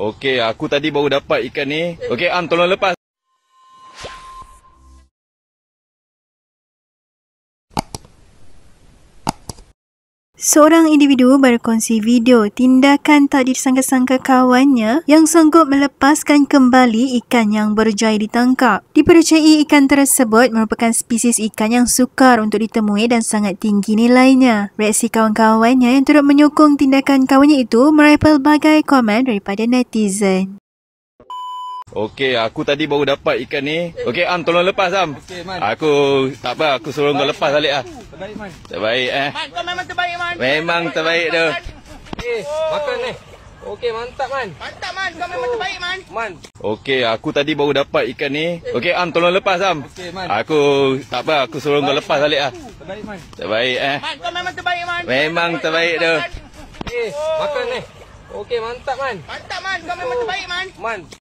Okey, aku tadi baru dapat ikan ni. Okey, Ang, tolong lepas. Seorang individu berkongsi video tindakan tak disangka-sangka kawannya yang sanggup melepaskan kembali ikan yang berjaya ditangkap. Dipercayai ikan tersebut merupakan spesies ikan yang sukar untuk ditemui dan sangat tinggi nilainya. Reaksi kawan-kawannya yang turut menyokong tindakan kawannya itu meraih pelbagai komen daripada netizen. Okey, aku tadi baru dapat ikan ni. Okey, Am, tolong lepas, Am. Okey, Man. Aku, tak apa, aku suruh kau lepas balik lah. Terbaik, Man. Terbaik, eh. Man, kau memang terbaik, Man. Memang terbaik, tu. Eh, makan ni. Okey, mantap, Man. Mantap, Man. Kau memang terbaik, Man. Man. Okey, aku tadi baru dapat ikan ni. Okey, Am, tolong lepas, Am. Okey, Man. Aku, tak apa, aku suruh kau lepas balik lah. Terbaik, Man. Terbaik, eh. Man, kau memang terbaik, Man. Memang terbaik, tu. Eh, makan ni. Okey, mantap, Man. Mantap, Man. Kau memang terbaik, Man. Man.